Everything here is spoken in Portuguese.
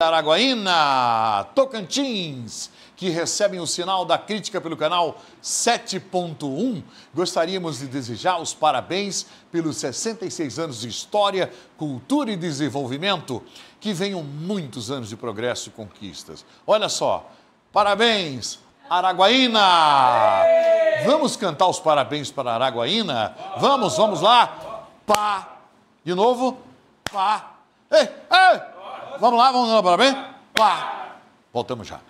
Araguaína, Tocantins, que recebem o sinal da crítica pelo canal 7.1. Gostaríamos de desejar os parabéns pelos 66 anos de história, cultura e desenvolvimento. Que venham muitos anos de progresso e conquistas. Olha só, parabéns, Araguaína! Vamos cantar os parabéns para Araguaína? Vamos, vamos lá! Pá! De novo, pá! Ei! Vamos lá, vamos lá, parabéns? Pá! Voltamos já.